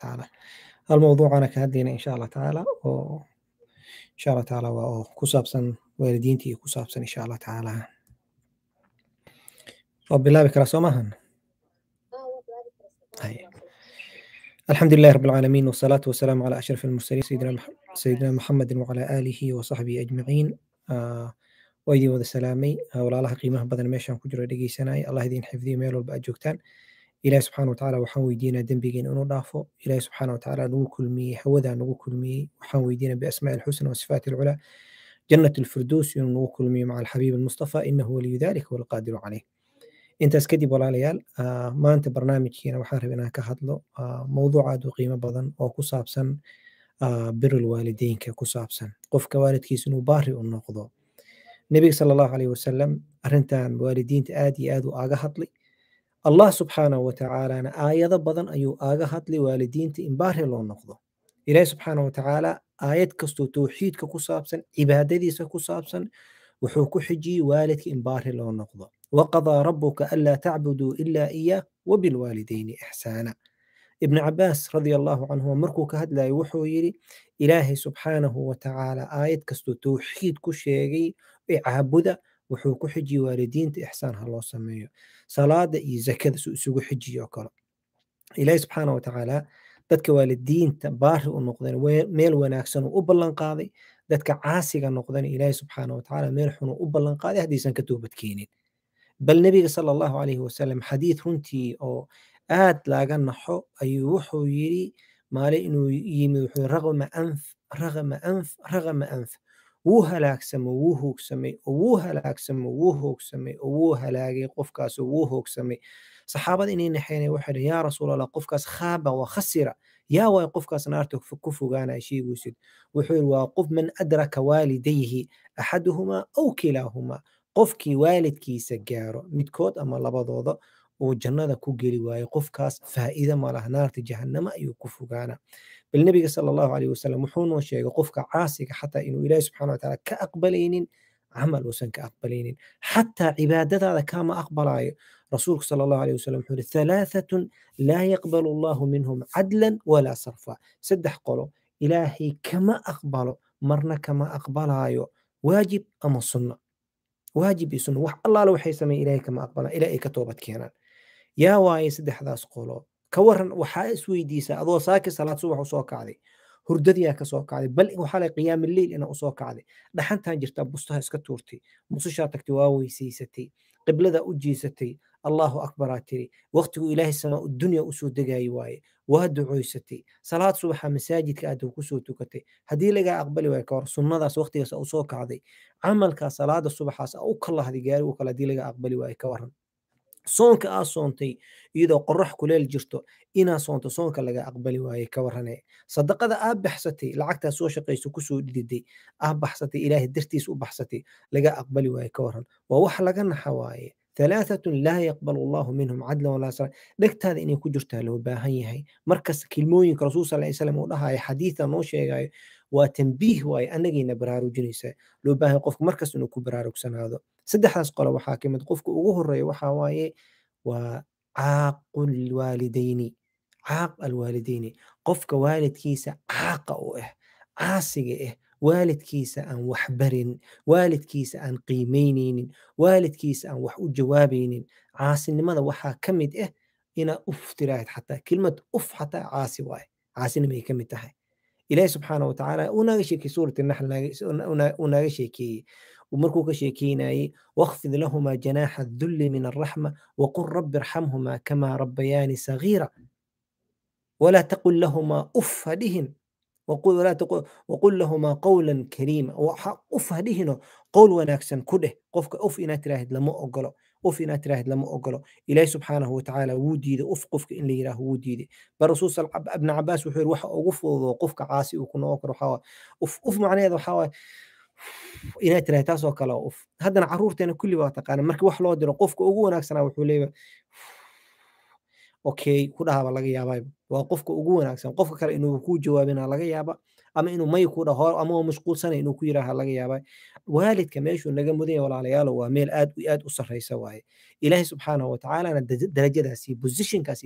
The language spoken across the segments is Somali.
taala halmawduucana ka hadlayna insha allah tacaala oo insha allah tacaala waa oo ku saabsan waalidiinta iyo ku saabsan insha allah tacaala waa bilaabi karaa soo maahan الحمد لله رب العالمين والصلاة والسلام على أشرف المرسلين سيدنا مح... سيدنا محمد وعلى آله وصحبه أجمعين آه ويدي وذا سلامي آه ولا الله قيمة بدن ميشان كجرة دقي سناي الله يدين حفظي ميل وبأجوكتان ilaahi subxaana watacaala waxaan weydiinaa dembigeena inuu dhaafo ilaahi subxaana watacaala nagu kulmiyey hawadaa nagu kulmiyey waxaan weydiinaa biasmaa'i alxusna wasifaati alculaa jannat alfirdows inuu nagu kulmiyo maca alxabiib almustafa inahu waliyu dalika walqaadiru caleyh intaas kadib walaalayaal maanta barnaamijkiina waxaan rabay inaan ka hadlo mowduuc aad u qiimo badan oo ku saabsan birul ku saabsan qofka waalidkiis inuu baari u noqdo nebiga sala allahu caleyh wasalam arrintan waalidiinta aad iyo aad u aga hadlay allah subxaanahu watacaalana aayado badan ayuu aaga hadlay waalidiinta in baari loo noqdo ilaahi subxaana watacaala aayad kastoo towxiidka ku saabsan cibaadadiisa ku saabsan wuxuu ku xijiyey waalidka in baari loo noqdo waqadaa rabuka anlaa tacbuduu ilaa iyaah wabilwaalidayni ixsaana ibnu cabaas radia allahu canhuma markuu ka hadlayo wuxuu yidhi ilaahay subxaanahu watacaala aayad kastoo towxiid ku sheegay caabuda wuxuu ku xijiye waalidiinta ixsaan ha loo sameeyo salaada iyo zakada suu isugu xijiyo oo kale ilaahi subxaana watacaala dadka waalidiinta baari u noqdeen meel wanaagsan uu u ballan qaaday dadka caasiga noqdeen ilaahi subxaana watacaala meel xunu u ballan qaaday haddiisan ka toobad keenin bal nebiga sala allahu calayhi wasalam xadiid runtii oo aad laaga naxo ayuu wuxuu yidhi maalin inuu yimi wuxuu raqama anf raqama anf raqama anf wuu halaagsamay wuu hoogsamay oo wuu halaagsamay wuu hoogsamay oo wuu halaagay qofkaas wuu hoogsamay saxaabada inay naxeynay waxay dhaheen yaa rasuul allah qofkaas khaaba ah waa khasira yaa waay qofkaas naarta ku fogaanaya sheegusid wuxuu yidhi waa qof man adraka waalidayhi axaduhumaa aw kilaahumaa qofkii waalidkiisa gaaro midkood ama labadooda uu jannada ku geli waayo qofkaas faa'iido malaha naarta jahannama ayuu ku fogaana bal nebiga sal allahu caleyh wasalam wuxuu noo sheegay qofka caasiga xataa inuu ilaahi subxana watacaala ka aqbalaynin camal uusan ka aqbalaynin xataa cibaadadaada kama aqbalaayo rasuulku sala allahu aleyh wasalam wuxuu yidhi halaahatun laa yaqbalu allahu minhum cadlan walaa sarfa saddex qolo ilaahay kama aqbalo marna kama aqbalaayo waajib ama sunna waajib iyo sunna wax allaale waxay sameeyen ilaahay kama aqbalaan ilaa ay ka toobad keenaan yaa waaye saddexdaas qolo ka waran waxaa isweydiisaa adoo saaki salaad subax usoo kacday hurdadiyaa kasoo kacday bal waxaale qiyaama leyl inaa usoo kacday dhaxantan jirtaa bustaha iska tuurtay musishaa tagtay waa weysaysatay qibladaa u jiisatay allaahu akbaraa tiri waqtigu ilaahay samaa dunya usoo degaayay waaye waa ducoysatay salaad subaxa masaajidka aad kusoo tukatay haddii lagaa aqbali waayo ka sunnadaas waqtigaas usoo kacday camalkaas salaada subaxaas u kalahday gaari kale haddii lagaa aqbali waayo ka waran soonka aa soontay iyadoo qorax kuleel jirto inaa soonto soonka laga aqbali waaye ka warane sadaqada aa baxsatay lacagtaa soo shaqayso kusoo dhididay aa baxsatay ilaahay dartiis u baxsatay laga aqbali waaye ka waran waa wax laga naxa waaye halaaatun laa yaqbalu allahu minhum cadlan walaa sala dhegtaada inay ku jirtaa loo baahan yahay markasta kilmooyinka rasuul sal ly slam uu dhahaayo xadiida noo sheegaayo waa tanbiih waay anagiina baraarujinaysaa loo baahay qofka markas inuu ku baraarugsanaado saddexdaas qole waxaa ka qofka ugu horeeya waxaa waaye waa caaqu lwaalidayni caaq alwaalidayni qofka waalidkiisa caaqa u ah caasiga ah waalidkiisa aan waxbarin waalidkiisa aan qiimeyneynin waalidkiisa aan wax u jawaabaynin caasinimada waxaa ka mid ah eh inaa uf tiraahid xataa kelmad uf xataa caasi waay caasinimay ka mid tahay ilaahay subxaana watacaala uu naga sheekey suurat naxl uu naga sheekeeyey markuu ka sheekeynayey wakfid lahuma janaaxa dulli min araxma waqul rabbi irxamhuma kama rabbayaani sagiira walaa taqul lahuma uf ha dhihin waqul lahumaa qowlan kariima uf ha dhihino qowl wanaagsan ku dheh qofka uf inaad tiraahid lama ogolo uf inaa tirahda lama ogolo ilaah subxaanahu watacaala wuu diiday uf qofka in la yiraaho wuu diiday ba rasuul ibnu cabaas wuxuu yihi waxa ugu fududoo qofka caasi uu ku noqon karo waxaa uf uf macnaheeda waxaa waaye inaad tirahay taasoo kale uf haddana caruurteena kulli baa taqaana marka wax loo diro qofka ugu wanaagsanaa wuxuu leeyahay okay ku dhahaaba laga yaabayba waa qofka ugu wanaagsan qofka kale inuu kuu jawaabina laga yaaba ama inuu may ku dhaho ama mashquulsana inuu ku yiraha laga yaaba waalidka meeshuu naga mudan yahay walaalayaalw waa meel aad aad u sarraysa waaye ilaahay subxaanahu watacaalana darajadaas siiye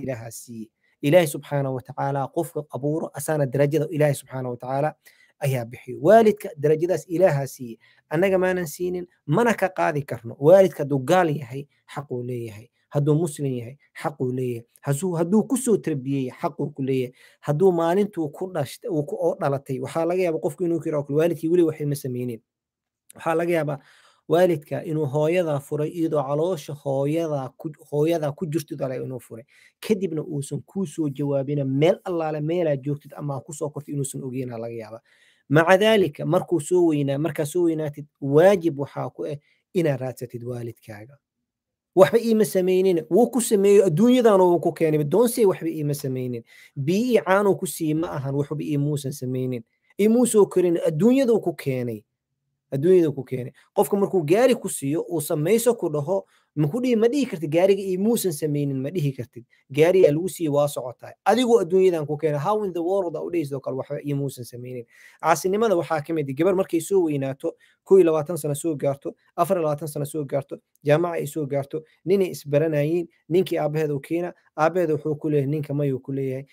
ilaahaa siiyey ilaahay subxaana watacaala qofka abuuro asaana darajada ilaahay subxaana watacaala ayaa bixiyo waalidka darajadaas ilaahaa siiye annaga maanan siinin mana ka qaadi karno waalidka hadduu gaal yahay xaquu leeyahay hadduu muslim yahay xaquu leeyahay hadduu kusoo tarbiyey xaquu ku leeyahay hadduu maalintuu oo dhalatay waxaa laga yaaba qofku inuu kira waalidkii weli waxay ma sameyneen waxaa laga yaabaa waalidka inuu hooyadaa furay iyadoo caloosha hooyadaa ku jirtid ale inuu furay kadibna uusan kuu soo jawaabina meel allaale meelaa joogtid ama kusoo kortid inuusan ogeyna laga yaaba maca daalika markuu soo weynaa markaa soo weynaatid waajib waxaa ku ah inaad raadsatid waalidkaaga waxba iima samaynin wuu ku sameeyo adduunyadan uu ku keenay doonsey waxba iima samaynin bii'ii caanuu ku sii ma ahan waxba iimuusan samaynin imuusoo karin adduunyaduu ku keenay adduunyaduu ku keenay qofka markuu gaari ku siiyo uu samayso ku dhaho makudhihi ma dhihi kartid gaariga iyo muusan samaynin ma dhihi kartid gaarigaa lagu sii waa socotaa adigoo adduunyadan ku keena how in the world u dhihi sidoo kale waxba iyo muusan samaynin caasinimada waxaa ka mid ah, gabar markay soo weynaato koo iyo labaatan sano soo gaarto afar iyo labaatan sano soo gaarto jaamaca ay soo gaarto ninay isbaranayiin ninkii aabaheed u keena aabaheed wuxuu ku leeyahay ninka mayuu ku leeyahay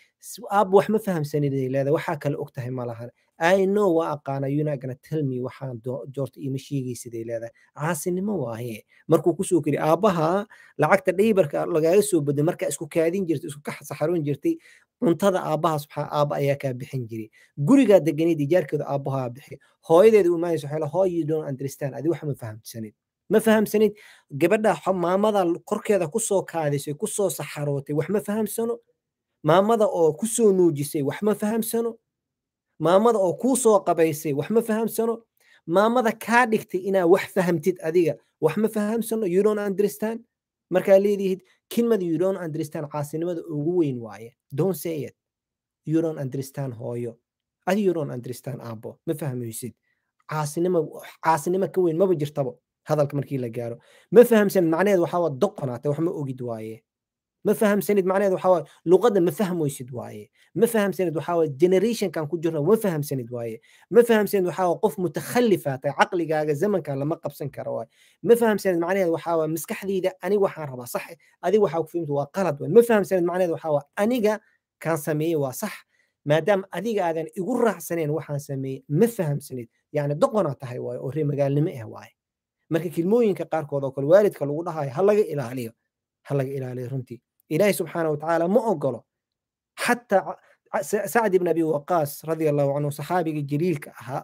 aab wax ma fahamsanid ay leedahay waxaa kale og tahay malahan i know waa aqaana youna gana telmi waxaan joorta iima sheegaysiday leedahay caasinimo waahe markuu kusoo keri aabbaha lacagta dhaybarka lagaaga soo baday markaa isku kaadin jirtay isku kasaxaroon jirtay cuntada aabbahaas aabba ayaa kaa bixin jiray gurigaa deganeedii jaarkeeda aabbahaa bixiya hooyadeeda umaanaysa waxay hooyi don't understand adi waxa fahamsanid ma fahamsanid gabadha maamada korkeeda kusoo kaadisay kusoo saxarootay wax ma fahamsano maamada oo kusoo nuujisay wax ma fahamsano maamada oo kuu soo qabaysay wax ma fahamsano maamada kaa dhigtay inaa wax fahamtid adiga wax ma fahamsano youdonunderstan markaa leedihid kilmad youdon understan caasinimada ugu weyn waaye don't say it youdon hooyo adi youdon understan aabbo ma fahmaysid caasinimo ka weyn maba jirtabo hadalka markii la gaaro ma fahamsan macnaheed waxaa waa doqonaata wax ma ogid waaye ما فهم سند معناه ذو وحاوى لغدا مفهم ويسد واي فهم سند وحاوى جنريشن كان كل كو ما فهم سند واي فهم سند وحاوى قف متخلفة عقلي جاجا زمن كان لما قب سن كرواي ما فهم سند معناه وحاوى مسكح ذي ده أني وحان ربا صح أدي وحاوى فهمت ما فهم سند معناه وحاوى أني جا كان سميه وصح ما دام أديك يعني هذا يقول راح سنين وحان ما فهم سند يعني دقنا تهي واي أوري مقال إيه واي مركي كلموين كقارك ذوك الوالد كالوضع هاي هلا لقى إلى هل لقى إلى عليه رنتي ilaahay subxaana watacaala ma ogolo xataa sacd ibn abi waqaas radia allahu canhu saxaabiga jaliilka ahaa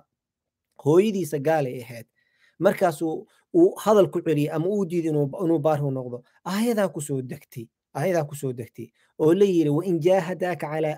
hooyadiisa gaalay ahayd markaasuu uu hadal ku celiyey ama uu diiday inuu baarhu noqdo aayadaa kusoo degtay ayadaa kusoo degtay oo la yidhi wain jaahadaaka calaa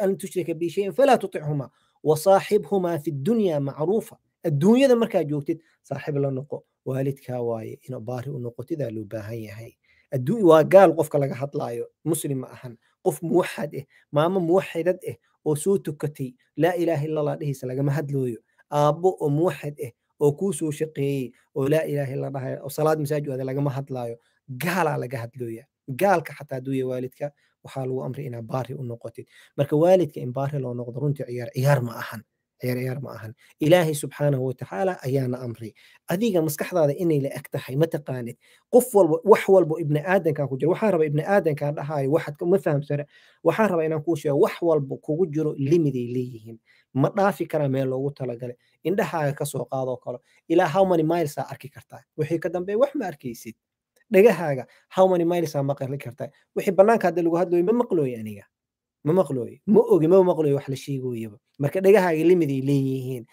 an tushrika bi shayin falaa tutichumaa wasaaxibhumaa fi dunya macruufa adduunyada markaa joogtid saaxib la noqo waalidkaa waaye in baari u noqotidaa loo baahan yahay adduun waa gaal qofka laga hadlaayo muslim ma ahan qof muwaxad eh maamo muwaxidad eh oo soo tukatay laa ilaaha illallah dhehiisa lagama hadlooyo aabbo oo muwaxid eh oo kuu soo shaqeeyey oo laa ilaaha illa dhahay eh oo salaad masaajid waada lagama hadlaayo gaalaa laga hadlooya gaalka xataa hadduu waalidka waxaa lagu amray inaa baari u noqotid marka waalidka in baari loo noqdo runtii ciyaar ciyaar ma ahan ciyaarciyaar ma ahan ilaahay subxaanahu watacaala ayaana amray adiga maskaxdaada inay la eg tahay ma taqaanid qof walba wax walba ibni aadanka ku jiro waxaan raba ibni aadanka dhahaayo waxaad ma fahamsana waxaan rabaa inaan kuu sheego wax walba kugu jiro limiday leeyihiin ma dhaafi karaa meel loogu talagalay indhahaaga kasoo qaadoo kale ilaa how many miles arki kartaa wixii ka dambeeya wax ma arkaysid dhagahaaga how many miles maqli kartaa wixii bannaanka hadda lagu hadlooyo ma maqlooyo aniga ma maqlooyo ma ogi maba maqlooyo wax la sheegoyaba marka dhegahaaga limiday leeyihiin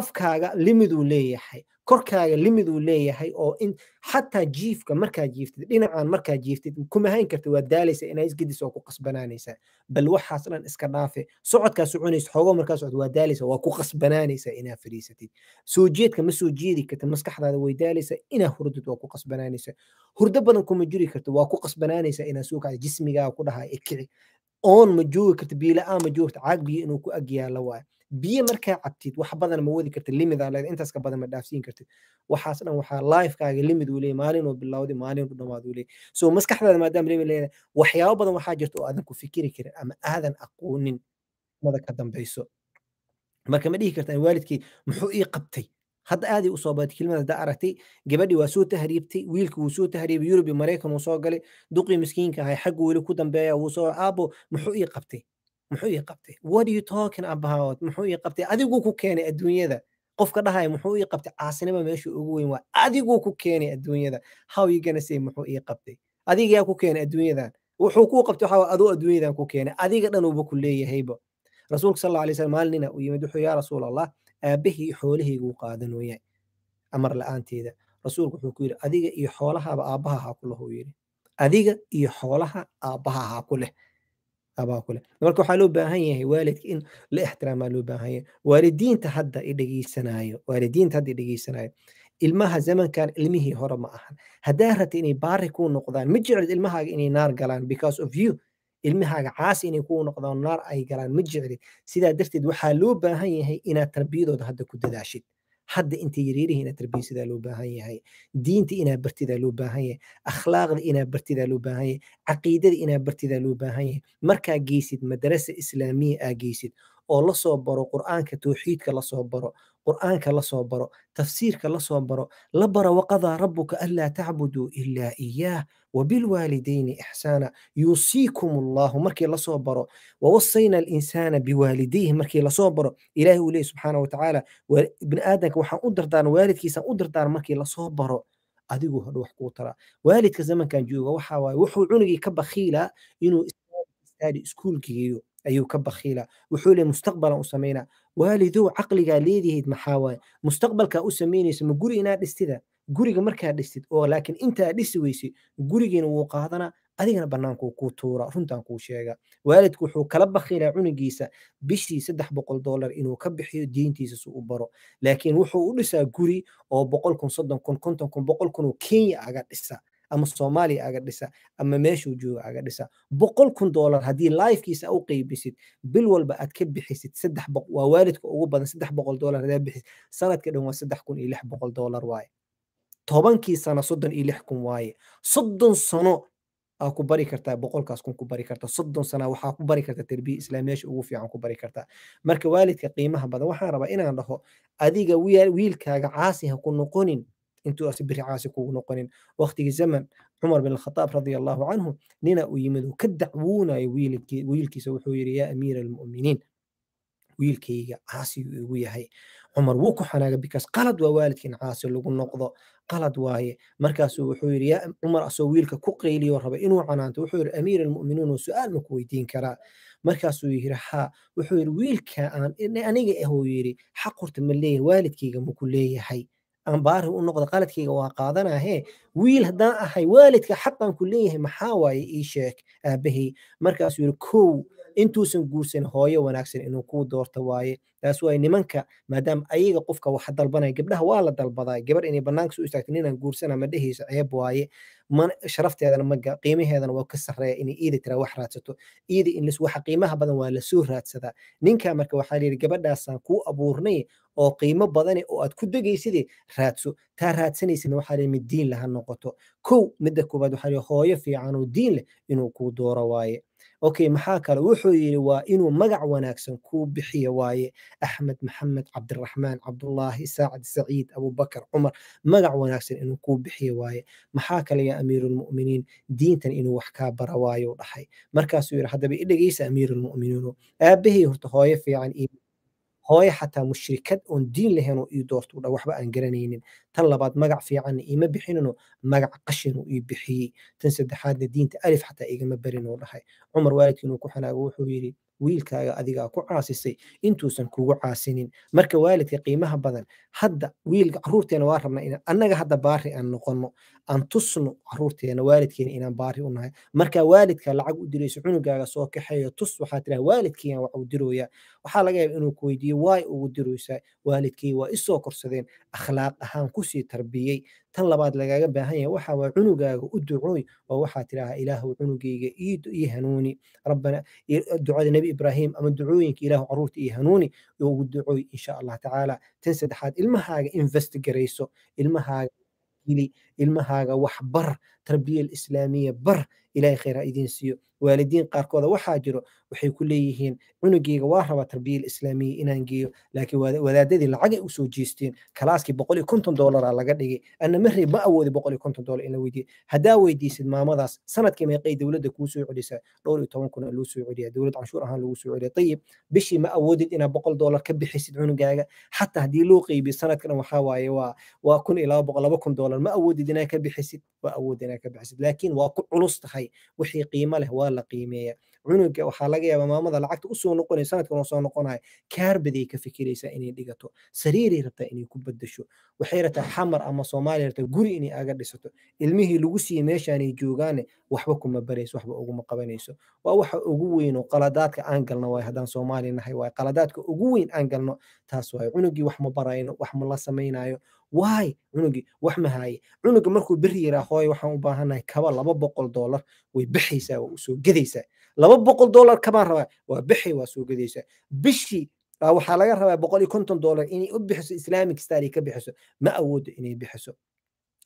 afkaaga limiduu leeyahay korkaaga limiduu leeyahay oo in xataa jiifka markaa jiiftid dhinacaan markaa jiiftid kumahayn karta waa daalaysa inaa isgedis oo ku qasbanaanaysaa bal waxaas dhan iska dhaafe socodkaa soconaysa xoogoo markaa socod waa daalaysa waa ku qasbanaanaysaa inaa fadhiisatid soo jeedka ma soo jeedi karta maskaxdaada way daalaysaa inaa hurdid waa ku qasbanaanaysaa hurdo badan kuma jiri karta waa ku qasbanaanaysaa inaa soo kacda ku dhahaa ee oon ma joogi karti biyo la-aan ma joogi karta caag biyo inuu ku ag waayo biyo markaa cabtid wax badan ma wadi kartid limida leed intaas ka badan ma dhaafsiin kartid waxaas dhan waxaa lifekaaga limid uu leeyahy maalin oo bilowday dhamaad uu leeyahy so maskaxdaada maadaama limid leeyahay waxyaabo badan waxaa jirta oo aadan ku fikiri karin ama aadan aqoonin mada ka dambayso marka ma dhihi kartaan waalidkii muxuu ii qabtay hadda aaday usoo baad kelmadada aragtay gabadhi waa soo tahriibtay wiilka wuu soo tahriibay yurubi maraykan uu soo galay duqii miskiinka ahay xaggu weli ku dambeeya wuu soo aabo muxuu ii qabtay muxuu ii qabtay what you talking about muxuu ii qabtay adiguu ku keenay adduunyada qofka dhahaya muxuu ii qabtay caasinima meesha ugu weyn waa adiguu ku keenay adduunyada how you gonna say muxuu ii qabtay adigaa ku keenay adduunyadan wuxuu kuu qabtay waxaa aduu adduunyadan ku keenay adiga dhanuuba ku leeyahayba rasuulka sal alla alay slam maalin uu yimid wuxuu yaa rasuul allah aabahii qaadan qaadanooya amar la-aanteeda rasuulku wuxuu ku yidhi adiga iyo xoolahaba aabbaha haa ku leh uu yidhi adiga iyo xoolaha aabbaha haa ku leh aabbaha marka waxaa loo baahan yahay waalidka in la ixtiraamaa loo baahan yahay waalidiinta hadda idhegeysanaayo waalidiinta hadda idhegeysanaayo ilmaha zamankan ilmihii hore ma ahan haddaa rabta inay baari kuu noqdaan ma jeclid ilmahaaga inay naar galaan because of you ilmahaaga caasi inay ku noqdaan naar ay galaan ma jeclid sidaa darteed waxaa loo baahan yahay inaad tarbiyadooda hadda ku dadaashid hadda inta yareerihii inaad tarbiya sidaa loo baahan yahay diinta inaad bartidaa loo baahan yahay akhlaaqda inaad bartidaa loo baahan yahay caqiidada inaad bartidaa loo baahan yahay markaa geysid madarasa islaamiya aa geysid oo lasoo baro qur'aanka towxiidka lasoo baro qur'aanka lasoo baro tafsiirka lasoo baro la bara waqadaa rabuka anlaa tacbuduu ilaa iyaah wabilwaalidayni ixsaana yuusiikum allahu markii lasoo baro wawasayna alinsaana biwaalidayhi markii lasoo baro ilahi uu leey subxaana watacaala bini aadanka waxaan u dardaarma waalidkiisaan u dardaarma markii lasoo baro adigu hadhu wax kuu taraa waalidka zamankan jooga waxaa waaye wuxuu cunugii ka bakhiilaa inuu istaadi iskuul geeyo ayuu ka bakiila wuxuu le mustaqbalan u samaynaa waalidow caqligaa leedihayd maxaa waaye mustaqbalkaa u samaynaysa ma guri inaa dhistida guriga markaa dhistid oo laakiin intaa dhisi weysay gurigiina wuu qaadanaa adigana bannaankuu kuu tuura runtaan kuu sheega waalidku wuxuu kala bakhiilaa cunugiisa bishii saddex boqol dollar inuu ka bixiyo diintiisa si u baro laakiin wuxuu u dhisaa guri oo boqol kun soddon kun konton kun boqol kunuu kenya aga dhisa ama soomaaliya aga dhisa ama meeshuu jooga aga dhisa boqol kun dolar haddii lifekiisa u qeybisid bil walba aad ka bixisid waa waalidka ugu badan saddex boqol dolar hadaa bixisid sanadka dhan waa saddex kun iyo lix boqol dolar waaye tobankii sana soddon iyo lix kun waaye soddon sano aa ku bari kartaa boqolkaas kun ku bari kartaa soddon sana waxaa ku bari kartaa tarbiya islaamiyaasha ugu fiican ku bari kartaa marka waalidka qiimaha badan waxaan rabaa inaan dhaho adiga wiilkaaga caasi ha ku noqonin in tuuaasi barricaasi kugu noqonin waqtigii zaman cumar bin alkhataab radia allahu canhu nina u yimid ka dacwoonayo wiilkiisa wuxuu yidhi yaa amiira almu'miniin wiilkayga caasiyuu igu yahay cumar wuu ku xanaaga bikaas qalad waa waalidkin caasi lagu noqdo qalad waaye markaasuu wuxuu yidhi yaa cumar asoo wiilka ku qayliyo raba inuu canaanto wuxuu yidhi amiir almu'miniin oo su-aal ma ku weydiin karaa markaasuu yidhi haa wuxuu yidhi wiilka aan aniga ahuu yidhi xaq horta ma leeyahay waalidkayga maku leeyahay aan u noqda qaladkayga waa qaadanaahe wiil haddaan ahay waalidka xaqan ku leeyahay maxaa waaye ii sheeg aabbahay markaasuu yidhi kow intuusan guursan hooyo wanaagsan inuu kuu doorto waaye taas waay nimanka maadaama ayaga qofka wax dalbanaya gabdhaha waa la dalbadaa gabar inay bannaanka soo istaagto ninaan guursana madhahiisa ceeb waaye sharafteedana maga qiimaheedana waa ka sarreeya inay iida tiraa wax raadsato iida in waxa qiimaha badan waa lasoo raadsadaa ninkaa marka waxaa layidhi gabadhaasaan kuu abuurnay oo qiimo badane oo aad ku degaysidee raadso taa raadsanaysana waxaa layidhi mid diin laha noqoto kow midda koobaad waxaa layidhi hooyo fiicanoo diin leh inuu kuu dooro waaye okay maxaa kale wuxuu yidhi waa inuu magac wanaagsan kuu bixiyo waaye axmed maxamed cabdiraxmaan cabdulaahi saacad saciid abubakar cumar magac wanaagsan inuu kuu bixiyo waaye maxaa kale yaa amiirulmuminiin diintan inuu wax kaa bara waayo dhahay markaasuu yidhi haddaba idhegeysa amiirulmuminiino aabahey horta hooyo fiican hooyo xataa mushrikad oon diin lahaynoo ii doorto dha waxba aan garanaynin tan labaad magac fiicanna iima bixinino magac qashinuu ii bixiyey tan saddexaadna diinta alif xataa igama barinoo dhahay cumar waalidkiinuu ku xanaago wuxuu yidhi wiilkaaga adigaa ku caasisay intuusan kugu caasinin marka waalidka qiimaha badan hadda wiilka caruurteena waa rabnaa in annaga hadda baari aan noqono aan tusno caruurteena waalidkeena inaan baari u nahay marka waalidka lacag u dirayso cunugaaga soo kaxeeyo tus waxaa tiraa waalidkiian wax u diroya waxaa laga yaaba inuu ku weydiiyo waay ugu diroysaa waalidkii waa isoo korsadeen akhlaaq ahaan kusii tarbiyey tan labaad lagaaga baahan yahay waxaa waa cunugaaga u ducooy oo waxaa tidhaahaa ilaahw cunugayga ii hanuuni rabbana ducada nebi ibraahim ama ducooyinka ilaahu caruurta ii hanuuni ugu ducooy insha allah tacaala tan saddexaad ilmahaaga investigarayso ilmahaaga gili ilmahaaga waxbar tarbiya alislaamiya bar ilahay khayraa idiin siiyo waalidiin qaarkooda waxaa jiro waxay ku leeyihiin cunugeyga waa rabaa tarbiya alislaamiya inaan geeyo laakiin wadaadadii lacagay u soo jeesteen kalaaskii boqol iyo konton doolara laga dhigay anna ma awoodi boqol iyo konton doolar in la weydiiyo haddaa weydiisid maamadaas sanadkii meeqay dowladda kuu celisaa dhowr iyo toban kun luu soo celiya dowlad canshuur ahaan lagu celiya ayib bishii ma awoodid inaa boqol doolar ka bixisid cunugaaga xataa haddii loo qeybiyo sanadka waxaa waaye waa waa kun iyo boqol laba kun doolar ma awoodid awoodeed inaa ka bixisid waa awood inaa ka bixisid laakiin waa ku culus tahay wixii qiimo leh waa la qiimeeya cunuga waxaa laga yaabaa maamada lacagta usoo noqonay sanadkan soo noqonaya kaarbaday ka fikiraysaa inay dhigato sariiray rabtaa inay ku bedasho waxay rabtaa xamar ama soomaaliya rabtaa guri inay aga dhisato ilmihii lagu siiye meeshaanay joogaane waxba kuma barayso waxba uguma qabanayso waa waxa ugu weynoo qaladaadka aan galno waay haddaan soomaali nahay waay qaladaadka ugu weyn aan galno taas waay cunugii wax ma barayno wax ma la samaynayo waay cunugii wax mahaaye cunuga markuu beri yiraa hooy waxaan u baahanahay kaba laba boqol doolar way baxaysaa waa u soo gedaysaa laba boqol doolar kabaan rabaa waa baxay waa soo gedaysaa bishii ah, waxaa laga rabaa boqol iyo konton doolar inay u bixiso islamic star ka bixiso ma awoodo inay bixiso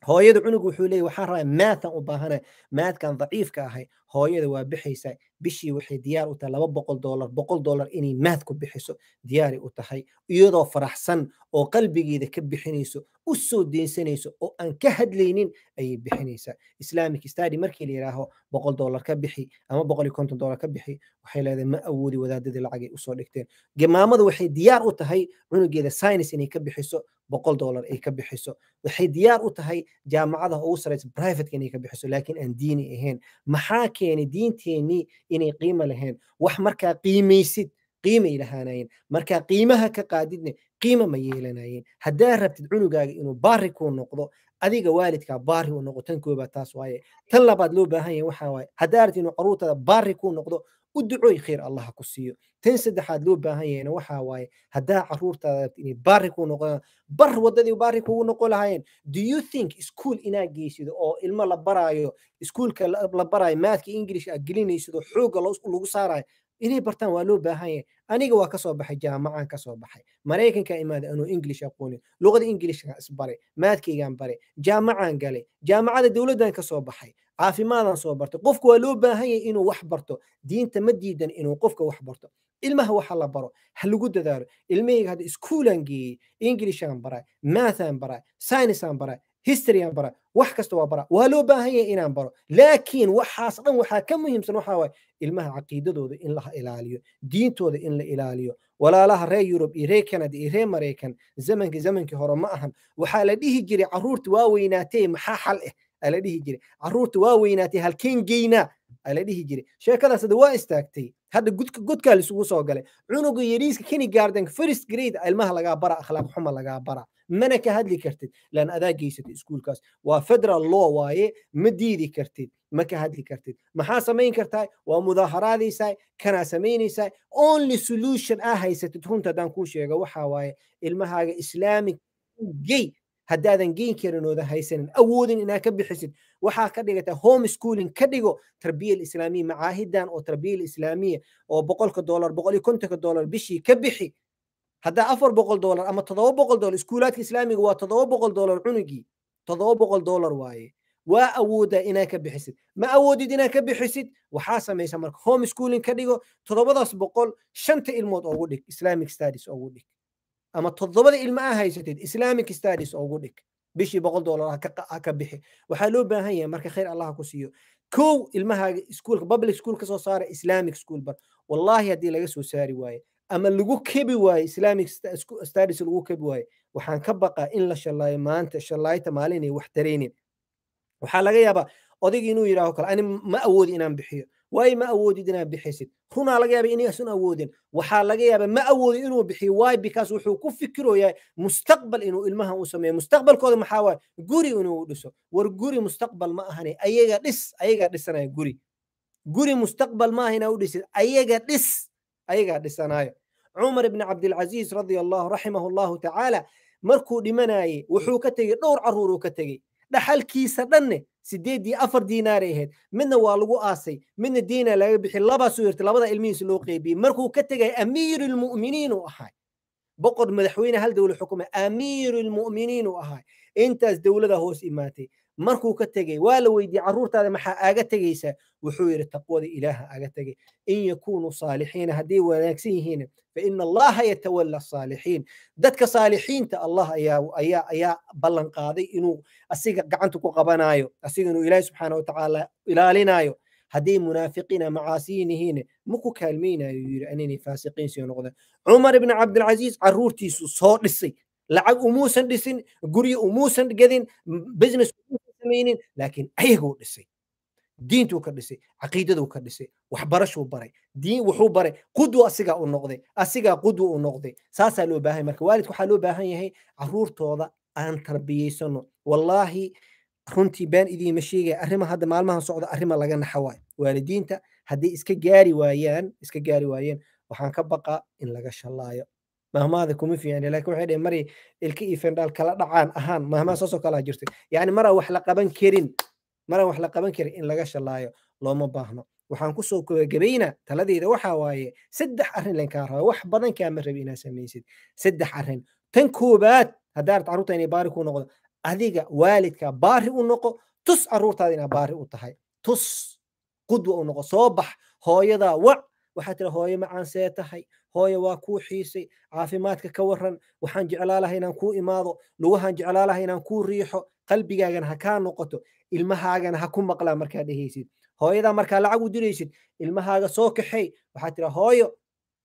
hooyada cunug wuxuu leeyahy waxaan rabaa maatan u baahanahay maadkan daciifka ahay hooyada waa bixaysaa bishii waxay diyaar u tahay laba boqol dolar boqol dolar inay maad ku bixiso diyaari u tahay iyadoo faraxsan oo qalbigeeda ka bixinayso u soo deensanayso oo aan ka hadlaynin ayay bixinaysaa islamic stady markii la yidhaaho boqol dolar ka bixi ama boqol iyo konton dolar ka bixi waxay leedahay ma awoodi wadaadadii lacagay usoo dhigteen gemaamadu waxay diyaar u tahay cunugeeda synis inay ka bixiso boqol dolar ay ka bixiso waxay diyaar u tahay jaamacadaha ugu saraysa privatka inay ka bixiso laakiin aan diini ahayn maxaa dadkeeni diinteenii inay qiimo lahayn wax markaa qiimaysid qiimay lahaanayeen markaa qiimaha ka qaadidne qiima ma yeelanayeen haddaa rabtid cunugaaga inuu baari kuu noqdo adiga waalidkaa baari u noqo tan koobaad taas waaye tan labaad loo baahan yahay waxaa waaye haddaa rabtid inuu caruurtada baari kuu noqdo u ducooy khayr allaha ku siiyo tan saddexaad loo baahan yahayna waxa waaye haddaa caruurtaada inay baari kuu noqon bar waddadii baari kugu noqon lahaayeen do you think ischool inaa geysido oo ilmo la baraayo ischoolka la baraayo maadka english aad gelinaysido xooga lagu saarayo inay bartaan waa loo baahan yahay aniga waa kasoo baxay jaamacaan kasoo baxay maraykanka imaada anuu english aqoonin luqada englishka isbaray maadkaygaan baray jaamacaan galay jaamacada dowladdan kasoo baxay caafimaadaan soo bartay qofku waa loo baahan yahay inuu wax barto diinta ma diidan inuu qofka wax barto ilmaha waxa la baro ha lagu dadaalo ilmahayga hadda iskuulaan geeyey englishaan baraa mathaan baraa scienceaan baraa historyaan baraa wax kasta waa baraa waa loo baahan yahay inaan baro laakiin waxaas dhan waxaa ka muhiimsan waxaa waaye ilmaha caqiidadooda in la ilaaliyo diintooda in la ilaaliyo walaalaha reer yurub iyo reer canada iyo reer maraykan zamanka zamankii hore ma ahan waxaa la dhihi jiray caruurta waa weynaatee maxaa xal ah ala dhihi jire caruurta waa weynaatay halkeen geyna ala dhihi jire sheekadaas ada waa istaagtay hadda gudka godkaa laisugu soo galay cunuga yariiska keni gardenka first grade ilmaha lagaa bara akhlaaq xuma lagaa bara mana ka hadli kartid lan adaa geysatay iskuulkaas waa federal law waaye ma diidi kartid ma ka hadli kartid maxaa samayn kartaa waa mudaaharaadaysaa kanaa samaynaysaa only solution aa haysatid runta haddaan kuu sheego waxaa waaye ilmahaaga islaamic gay haddaadan geenkeeranoda haysanin awoodin inaa ka bixisid waxaa ka dhigataa home schoolin ka dhigo tarbiya islaamiya macaahidan oo tarbiya islaamiya oo boqolka dolar boqol iyo kontonka dolar bishii ka bixi haddaa afar boqol dolar ama todoba boqol dolar iskuulaadka islaamiga waa todoba boqol dolar cunugii todoba boqol dolar waaye waa awooda inaa ka bixisid ma awoodid inaa ka bixisid waxaa samaysa marka home schoolin ka dhigo todobadaas boqol shanta ilmood ugu dhig islamic studies ugu dhig ama todobada ilmo a haysatid islamic stadies ugu dhig bishii boqol doolar ha ka bixi waxaa loo baahan yahay marka khayr allah ku siiyo kow ilmahaaga iskuulka public school kasoo saara islamic school bar wallaahi haddii laga soo saari waaye ama lagu kebi waaye islamic stadies lagu kebi waaye waxaan ka baqaa in la shallaayo maanta shallaayta maalin wax tareynin waxaa laga yaabaa odaygii inuu yidhaaho kale ani ma awoodi inaan bixiyo waay ma awoodid inaad bixisid runaa laga yaaba inaysan awoodin waxaa laga yaaba ma awoodi inuu bixiyo waay bikaas wuxuu ku fikiroyaa mustaqbal inuu ilmahan u sameeyo mustaqbalkooda maxaa waay guri inuu dhiso war guri mustaqbal ma ahane ayaga dhis ayagaa dhisanaya guri guri mustaqbal ma ahina u dhisid ayaga dhis ayagaa dhisanaayo cumar ibn cabdilcaziiz radia allahu raximahu allahu tacaala markuu dhimanaye wuxuu ka tegey dhowr caruuruu ka tegey dhaxalkiisa dhanne sideedii afar diinaar ay ahayd midna waa lagu aasay midna diina laga bixi labaasuu yirtay labada ilmihiisa loo qeybiyey markuu ka tegay amiirulmu'miniin uu ahay boqor madaxweyne hal dowla xukuma amiirulmu'miniin uu ahay intaas dowlada hoos imaatay markuu ka tegay waa la weydiye caruurtaada maxaa aaga tegaysaa wuxuu yidhi taqwada ilaaha aga tegay in yakunuu saalixiina hadday wanaagsan yihiin faina allaha yatawala saalixiin dadka saalixiinta allah ayaa ballan qaaday inuu asiga gacanta ku qabanayo asiga inuu ilaahi subxaana watacaala ilaalinayo hadday munaafiqiina macaasiyin yihiin maku kaalmaynayo yiri aninay faasiqiin sii noqdeen cumar ibni cabdilcasiis caruurtiisu soo dhisay lacag umuusan dhisin guryo umuusan gedin business umuusan samaynin laakiin ayaguu dhisay diintuu ka dhisay caqiidaduu ka dhisay waxbarashuu baray diin wuxuu baray qudwa asigaa u noqday asigaa qudwa u noqday saasaa loo baahan marka waalidka waxaa loo baahan yahay caruurtooda aan tarbiyeysano wallaahi runtii baan idiima sheegaya arrima hadda maalmahan socda arrima laga naxa waayo waalidiinta hadday iska gaari waayaan iska gaari waayeen waxaan ka baqaa in laga shallaayo mahmaada kuma fiicni laakiin waxay dhaheen maray ilka iyo kala dhacaan ahaan mahmaa hmm. saasoo kale jirtay yacni maraa wax la qaban karin maraa wax la qaban karin in laga shallaayo looma baahno waxaan kusoo gabagabaynaa taladeyda waxaa waaye saddex arrin laynkaa raba wax badan kaama rabi inaad samaysid saddex arrin tan koobaad haddaad carruurta inay baari ku noqdo adiga waalidka baari u noqo tus carruurtaada inaa baari u tahay tus qudwa u noqo soo bax hooyada wac waxaa tira hooyo macaan see tahay hooyo waa kuu xiisay caafimaadka ka waran waxaan jeclaalahay inaan kuu imaado lugahaan jeclaalahay inaan kuu riixo qalbigaagana ha kaa noqoto ilmahaagana ha ku maqlaa markaa dhehaysid hooyadaa markaa lacag u diraysid ilmahaaga soo kaxey waxaa tira hooyo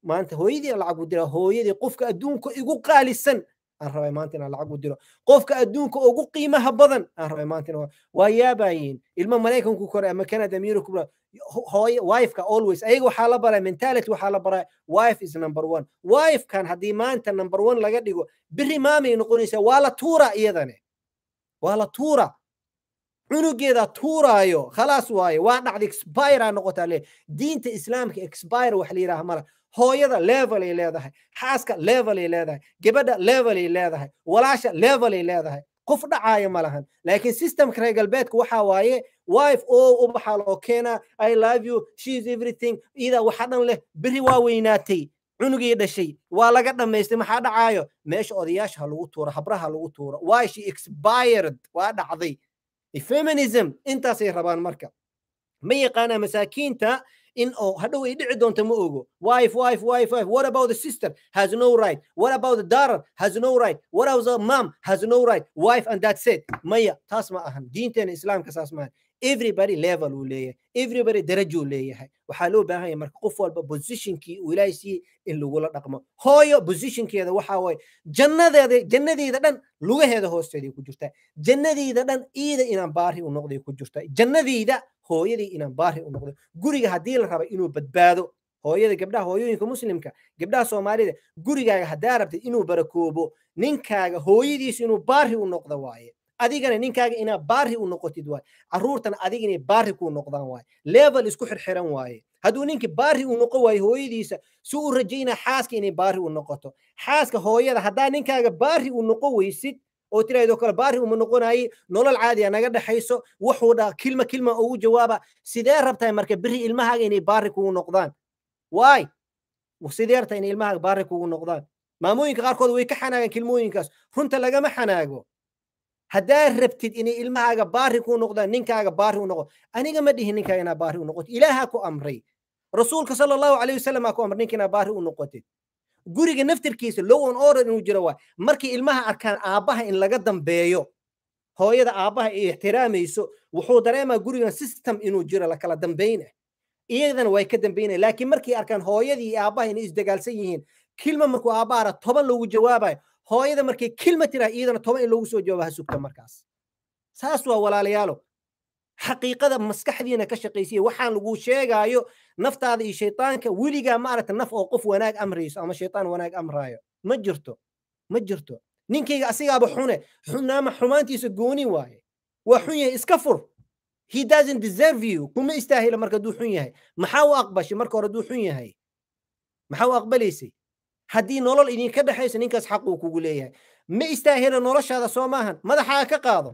maanta hooyadii lacag u dira hooyadii qofka adduunka igu qaalisan aan rabay maanta inaan lacag u diro qofka adduunka ugu qiimaha badan aan rabay maanta waa yaabayiin ilmo maraykanku koray ama canada miirku hooye wifeka always ayaga waxaa la baray mentality waxaa la baray wife is number one wifekan haddii maanta number one laga dhigo biri maamay noqonaysaa waa la tuura iyadane waa la tuura cunugeeda tuuraayo khalaas waaye waa dhacda expire noqotaa le diinta islaamka expire wax la yidhaha mala hooyada levelay leedahay xaaska levelay leedahay gebadha levelay leedahay walaasha levelay leedahay qof dhacaayo ma lahan laakiin systemka reer galbeedka waxaa waaye wife oo ubaxaa loo keenaa i love you she is everything idaa waxa dhan leh beri waa weynaatay cunugii dhashay waa laga dhammaystay maxaa dhacaayo meesha odayaasha ha lagu tuuro habraha lagu tuuro why she expired waa dhacday feminism intaasay rabaan marka ma yaqaanaa masaakiinta in oo oh, hadhow ay dhici doonta ma ogo wife wife wife wife what about the sister has no right what about the daughter has no right what about the mom has no right wife and that's it maya taas ma ahan diinteena islaamka saas maahan everybody level uu leeyahay everybody darajo uu leeyahay waxaa loo baahan yahay marka qof walba positionkii uu ilaahay siiyey in lagula dhaqmo hooyo positionkeeda waxaa waaye jannadeeda jannadeeda dhan lugaheeda hoosteeday ku jirtaa jannadeeda dhan iida inaan baari u noqday ku jirtaa jannadeyda hooyadii inaan baari u noqdo guriga haddii la rabay inuu badbaado hooyada gabdhaha hooyooyinka muslimka gabdhaha soomaalida gurigaaga haddaa rabtid inuu barakoobo ninkaaga hooyadiisu inuu baari u noqdo waaye adigana ninkaaga inaad baari u noqotid waaye caruurtana adiga inay baari ku noqdaan waaye level isku xirxiran waaye hadduu ninki baari u noqon waaye hooyadiisa si u rajayna xaaska inay baari u noqoto xaaska hooyada haddaa ninkaaga baari u noqon weysid oo tiraado kale baari uma noqonaye nolol caadiya ah naga dhexayso wuxuu dhaa kilma kilma ugu jawaaba sidee rabtaa marka beri ilmahaaga inay baari kugu noqdaan waay sidee rabtaa inay ilmahaaga baari kugu noqdaan maamooyinka qaarkood way ka xanaagaan kilmooyinkaas runta lagama xanaago haddaa rabtid inay ilmahaaga baari kuu noqdaan ninkaaga baari u noqo aniga ma dhihin ninkaaga inaa baari u noqotid ilaahaa ku amray rasuulka sala allahu alayh wasalam aa ku amray ninka baari u noqotid guriga naftirkiisa low on inuu jiro waay markii ilmaha arkaan aabbaha in laga dambeeyo hooyada aabbaha ay ixtiraamayso wuxuu dareemaa gurigan system inuu jiro lakala dambayna ah. iyadana way ka dambaynaya ah, laakiin markay arkaan hooyadii iyo aabbaha inay isdagaalsan yihiin kilma markuu aabba ara toban logu jawaabayo hooyada markay kilma tiraa iyadana toban in logu soo jawaaba ha sugta markaas saas waa walaalayaalow xaqiiqada maskaxdiina ka shaqaysiya waxaan lagu sheegaayo naftaada iyo shaytaanka weligaa maaragta naf oo qof wanaag amrayso ama shaytaan wanaag amraayo ma jirto ma jirto ninkayga asigaaba xune xunaama xumaantiisa gooni waaye waa xun yahay iska fur he doesn't deserve you kuma istaahila marka hadduu xun yahay maxaa u aqbashay marka hore hadduu xun yahay maxaa u aqbalaysay haddii nolol idinka dhexayso ninkaas xaquu kugu leeyahay ma istaahila noloshaada soo maahan madaxaaga ka qaado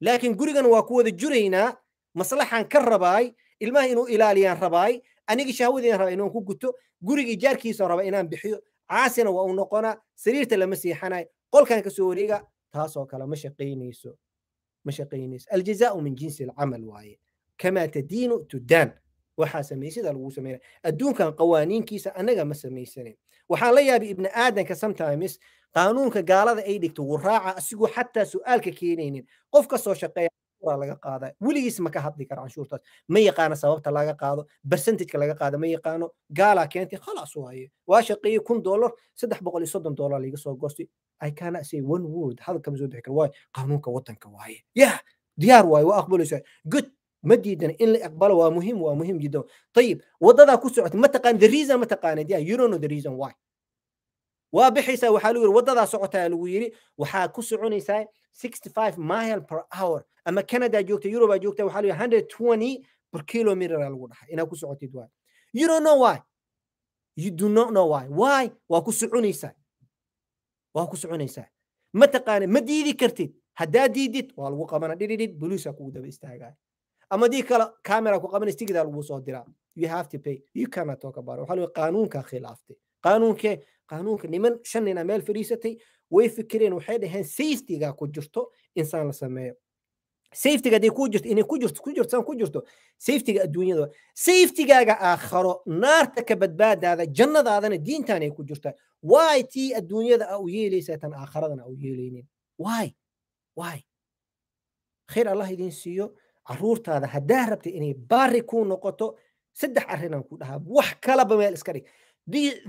laakiin gurigan waa ku wada juraynaa maslaxaan ka rabaay ilmaha inuu ilaaliyaan rabaay anigii shahwadeena raba inaan ku guto gurigii jaarkiisa raba inaan bixiyo caasina waa u noqonaa sariirta lama seexanaay qolkan kasoo wareega taasoo kale ma shaqaynayso ma shaqaynayso aljazaau min jinsi alcamal waaye kama tadiinu tudaan waxaa samaysida lagu sameynaya adduunkan qawaaniinkiisa annaga ma samaysanin waxaan la yaabay ibni aadanka sometimes qaanuunka gaalada ay dhigto wuu raaca asigoo xataa su-aalka keenaynin qof ka soo shaqeeya laga qaada weligiis ma ka hadli kara canshuurtaas ma yaqaano sababta laga qaado bersentageka laga qaada ma yaqaano gaala keentay khalaas waaye waa shaqeeye kun doolar saddex boqol iyo soddon doolar laiga soo goostay i cannot say one word hadal kama soo bixi karo waaye qaanuunka waddanka waaye yah diyaar waaye waa aqbalaysaa good ما diidan in la aqbalo waa muhim waa muhim jiddan ayib wadadaa ku socota ma the reason ma taqaanad yeah, the reason why waa bixaysaa waxaa lagu yiri wadadaa socotaa lagu yiri waxaa ku soconaysaa 65 mile per hour ama canada joogta euroba joogta waxaa lagu 120 per kilometer lagu dhaxay inaa ku socotid waay you don't why you do not know why why waa ku soconaysaa waa ku soconaysaa ma taqaanid ma diidi kartid haddaa diidid waa lagu qabana dhidhidhid boliisa kugu daba istaagaya ama dii kale camera ku qabanaysa tigida lagu soo diraa you have to pay you cannot talk about it waxaa qaanuunka khilaaftay qaanuunkee qaanuunka niman shan nina ah meel fadhiisatay way fikireen waxay dhaheen safetyga ku jirto insaan la sameeyo safetyga haday ku jirto inay ku jirto ku jirto ku jirto safetyga adduunyada safetygaaga aakharo naarta ka badbaadaada jannadaadana diintaanay ku jirta waay tii adduunyada a u yeelaysaa tan aakharadana u yeelaynin waay waay khayr allah idiin siiyo caruurtaada haddaa rabtay inay baari kuu noqoto saddex arrinaan ku dhahaa wax kalaba meel iska dhig